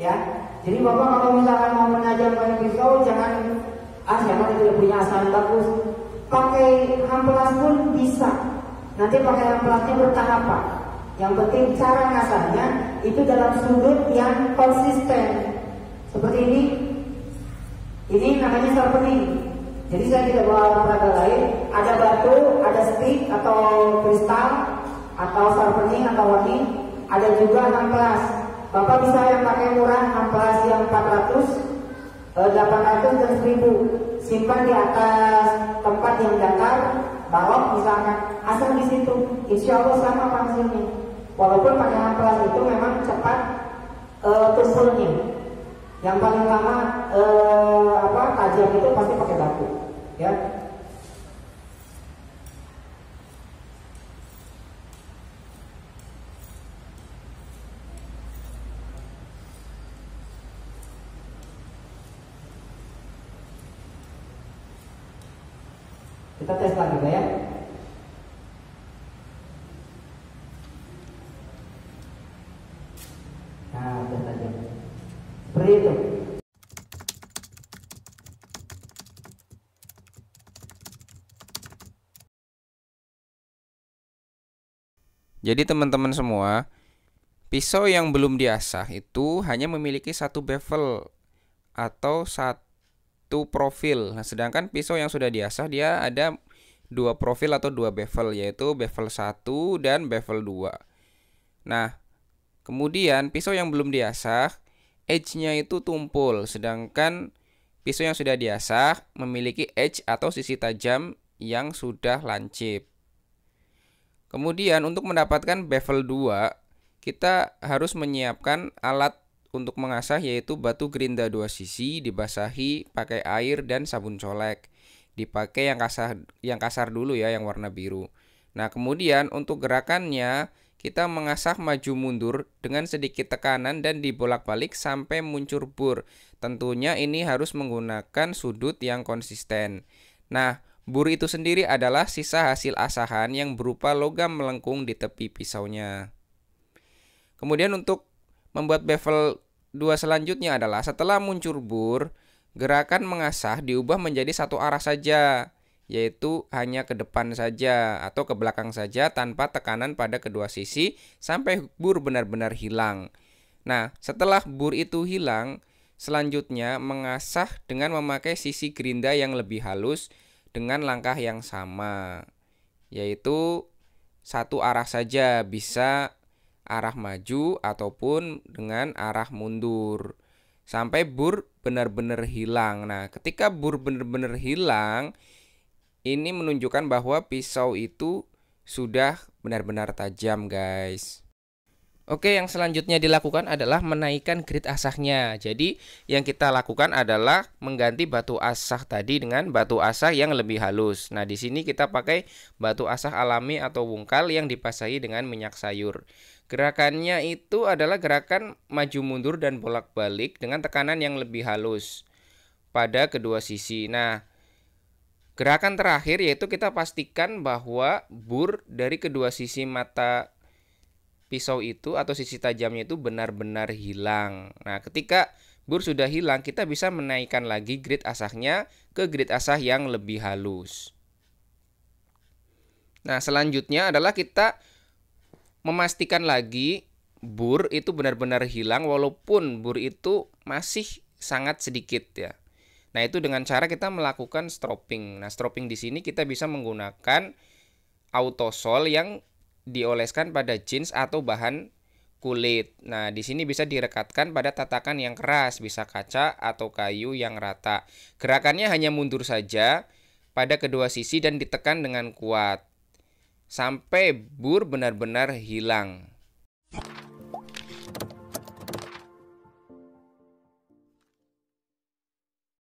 Ya, jadi bapak kalau misalkan mau menajamkan pisau jangan ah siapa tidak punya asahan bagus pakai amplas pun bisa nanti pakai amplasnya bertahap pak. yang penting cara ngasahnya itu dalam sudut yang konsisten seperti ini ini namanya sharpening jadi saya tidak bawa alat lain ada batu ada stick atau kristal atau sharpening atau warni ada juga amplas. Bapak bisa yang pakai murah amplas yang 400 800 eh, dan 1000 simpan di atas tempat yang datar balok misalnya, asal di situ insya Allah sama pangsilnya walaupun pakai amplas itu memang cepat uh, yang paling lama uh, apa kajian itu pasti pakai batu ya Kita tes lagi ya. Nah, Jadi teman-teman semua, pisau yang belum diasah itu hanya memiliki satu bevel atau satu satu profil. Nah, sedangkan pisau yang sudah diasah dia ada dua profil atau dua bevel yaitu bevel 1 dan bevel 2. Nah, kemudian pisau yang belum diasah edge-nya itu tumpul sedangkan pisau yang sudah diasah memiliki edge atau sisi tajam yang sudah lancip. Kemudian untuk mendapatkan bevel 2, kita harus menyiapkan alat untuk mengasah yaitu batu gerinda dua sisi dibasahi pakai air dan sabun colek. Dipakai yang kasar yang kasar dulu ya yang warna biru. Nah, kemudian untuk gerakannya kita mengasah maju mundur dengan sedikit tekanan dan dibolak-balik sampai muncur bur. Tentunya ini harus menggunakan sudut yang konsisten. Nah, bur itu sendiri adalah sisa hasil asahan yang berupa logam melengkung di tepi pisaunya. Kemudian untuk membuat bevel 2 selanjutnya adalah setelah muncul bur, gerakan mengasah diubah menjadi satu arah saja, yaitu hanya ke depan saja atau ke belakang saja tanpa tekanan pada kedua sisi sampai bur benar-benar hilang. Nah, setelah bur itu hilang, selanjutnya mengasah dengan memakai sisi gerinda yang lebih halus dengan langkah yang sama, yaitu satu arah saja bisa arah maju ataupun dengan arah mundur sampai bur benar-benar hilang. Nah, ketika bur benar-benar hilang, ini menunjukkan bahwa pisau itu sudah benar-benar tajam, guys. Oke, yang selanjutnya dilakukan adalah menaikkan grid asahnya. Jadi, yang kita lakukan adalah mengganti batu asah tadi dengan batu asah yang lebih halus. Nah, di sini kita pakai batu asah alami atau wungkal yang dipasahi dengan minyak sayur. Gerakannya itu adalah gerakan maju mundur dan bolak-balik dengan tekanan yang lebih halus pada kedua sisi. Nah, gerakan terakhir yaitu kita pastikan bahwa bur dari kedua sisi mata pisau itu atau sisi tajamnya itu benar-benar hilang. Nah, ketika bur sudah hilang, kita bisa menaikkan lagi grid asahnya ke grid asah yang lebih halus. Nah, selanjutnya adalah kita memastikan lagi bur itu benar-benar hilang walaupun bur itu masih sangat sedikit ya. Nah, itu dengan cara kita melakukan stropping. Nah, stropping di sini kita bisa menggunakan autosol yang dioleskan pada jeans atau bahan kulit. Nah, di sini bisa direkatkan pada tatakan yang keras, bisa kaca atau kayu yang rata. Gerakannya hanya mundur saja pada kedua sisi dan ditekan dengan kuat sampai bur benar-benar hilang.